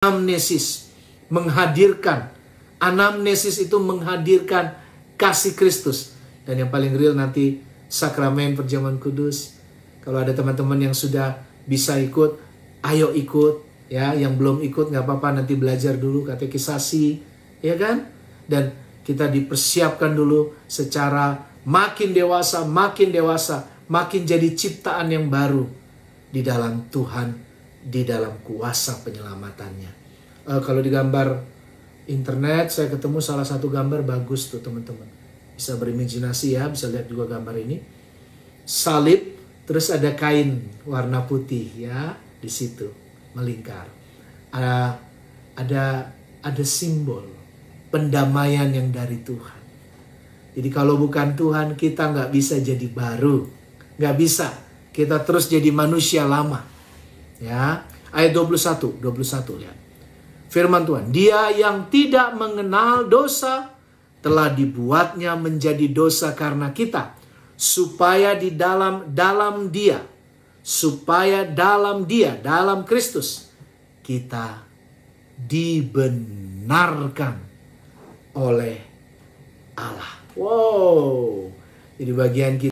anamnesis menghadirkan anamnesis itu menghadirkan kasih Kristus dan yang paling real nanti sakramen perjamuan kudus kalau ada teman-teman yang sudah bisa ikut ayo ikut ya yang belum ikut nggak apa-apa nanti belajar dulu katekisasi ya kan dan kita dipersiapkan dulu secara makin dewasa makin dewasa makin jadi ciptaan yang baru di dalam Tuhan di dalam kuasa penyelamatannya. Uh, kalau di gambar internet, saya ketemu salah satu gambar bagus tuh teman-teman. Bisa berimajinasi ya, bisa lihat juga gambar ini. Salib, terus ada kain warna putih ya di situ melingkar. Ada ada ada simbol pendamaian yang dari Tuhan. Jadi kalau bukan Tuhan kita nggak bisa jadi baru, nggak bisa. Kita terus jadi manusia lama ya. Ayat 21, 21 lihat. Firman Tuhan, dia yang tidak mengenal dosa telah dibuatnya menjadi dosa karena kita supaya di dalam dalam dia supaya dalam dia dalam Kristus kita dibenarkan oleh Allah. Wow. Jadi bagian kita